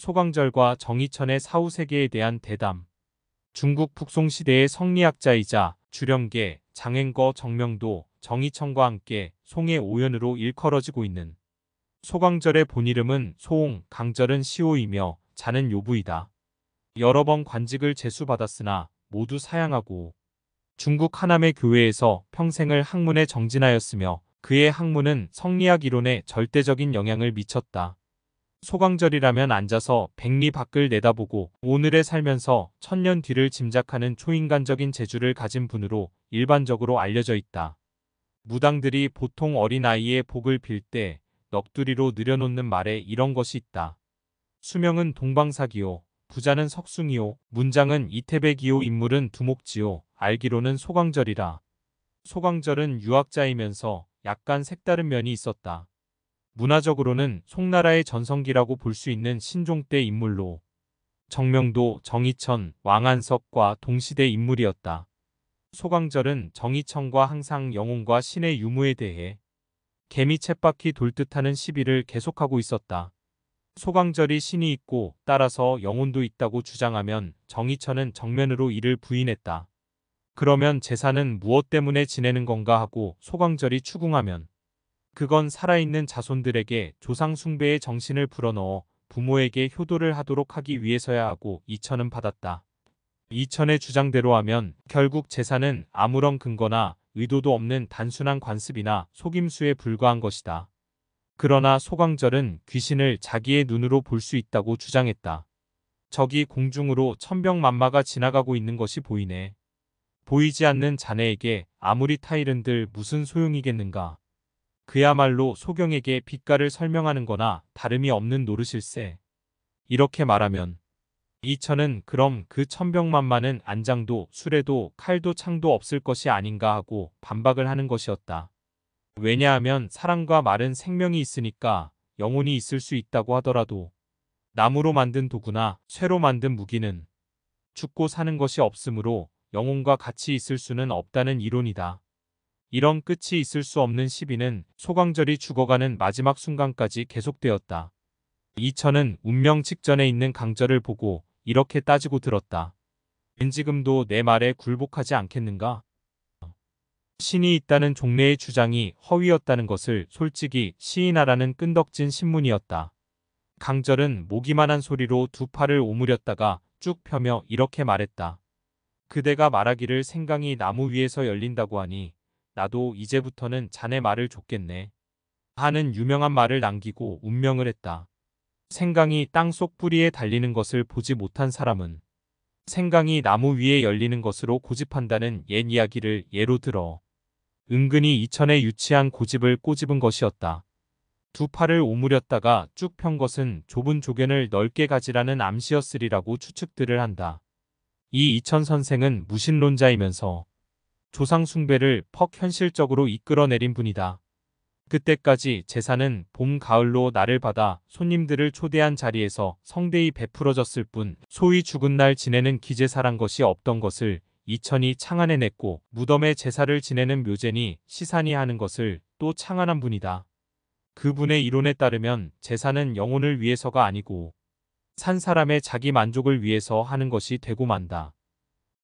소강절과 정의천의 사후세계에 대한 대담 중국 북송시대의 성리학자이자 주령계, 장행거 정명도, 정의천과 함께 송해 오연으로 일컬어지고 있는 소강절의 본이름은 소홍, 강절은 시호이며 자는 요부이다. 여러 번 관직을 제수받았으나 모두 사양하고 중국 하남의 교회에서 평생을 학문에 정진하였으며 그의 학문은 성리학 이론에 절대적인 영향을 미쳤다. 소강절이라면 앉아서 백리 밖을 내다보고 오늘에 살면서 천년 뒤를 짐작하는 초인간적인 재주를 가진 분으로 일반적으로 알려져 있다. 무당들이 보통 어린아이의 복을 빌 때 넋두리로 늘여놓는 말에 이런 것이 있다. 수명은 동방사기요, 부자는 석숭이요, 문장은 이태백이요, 인물은 두목지요, 알기로는 소강절이라. 소강절은 유학자이면서 약간 색다른 면이 있었다. 문화적으로는 송나라의 전성기라고 볼 수 있는 신종 때 인물로 정명도, 정희천 왕한석과 동시대 인물이었다. 소광절은 정희천과 항상 영혼과 신의 유무에 대해 개미 챗바퀴 돌 듯하는 시비를 계속하고 있었다. 소광절이 신이 있고 따라서 영혼도 있다고 주장하면 정희천은 정면으로 이를 부인했다. 그러면 제사는 무엇 때문에 지내는 건가 하고 소광절이 추궁하면 그건 살아있는 자손들에게 조상 숭배의 정신을 불어넣어 부모에게 효도를 하도록 하기 위해서야 하고 이천은 받았다. 이천의 주장대로 하면 결국 재산은 아무런 근거나 의도도 없는 단순한 관습이나 속임수에 불과한 것이다. 그러나 소광절은 귀신을 자기의 눈으로 볼 수 있다고 주장했다. 적이 공중으로 천병만마가 지나가고 있는 것이 보이네. 보이지 않는 자네에게 아무리 타이른들 무슨 소용이겠는가. 그야말로 소경에게 빛깔을 설명하는 거나 다름이 없는 노릇일세. 이렇게 말하면 이천은 그럼 그 천병만만은 안장도 술에도 칼도 창도 없을 것이 아닌가 하고 반박을 하는 것이었다. 왜냐하면 사랑과 말은 생명이 있으니까 영혼이 있을 수 있다고 하더라도 나무로 만든 도구나 쇠로 만든 무기는 죽고 사는 것이 없으므로 영혼과 같이 있을 수는 없다는 이론이다. 이런 끝이 있을 수 없는 시비는 소강절이 죽어가는 마지막 순간까지 계속되었다. 이천은 운명 직전에 있는 강절을 보고 이렇게 따지고 들었다. 왠지금도 내 말에 굴복하지 않겠는가? 신이 있다는 종래의 주장이 허위였다는 것을 솔직히 시인하라는 끈덕진 신문이었다. 강절은 모기만한 소리로 두 팔을 오므렸다가 쭉 펴며 이렇게 말했다. 그대가 말하기를 생강이 나무 위에서 열린다고 하니 나도 이제부터는 자네 말을 줬겠네. 하는 유명한 말을 남기고 운명을 했다. 생강이 땅 속 뿌리에 달리는 것을 보지 못한 사람은 생강이 나무 위에 열리는 것으로 고집한다는 옛 이야기를 예로 들어 은근히 이천에 유치한 고집을 꼬집은 것이었다. 두 팔을 오므렸다가 쭉 편 것은 좁은 조견을 넓게 가지라는 암시였으리라고 추측들을 한다. 이 이천 선생은 무신론자이면서 조상 숭배를 퍽 현실적으로 이끌어내린 분이다. 그때까지 제사는 봄 가을로 날을 받아 손님들을 초대한 자리에서 성대히 베풀어졌을 뿐 소위 죽은 날 지내는 기제사란 것이 없던 것을 이천이 창안해냈고 무덤에 제사를 지내는 묘제니 시산이 하는 것을 또 창안한 분이다. 그분의 이론에 따르면 제사는 영혼을 위해서가 아니고 산 사람의 자기 만족을 위해서 하는 것이 되고 만다.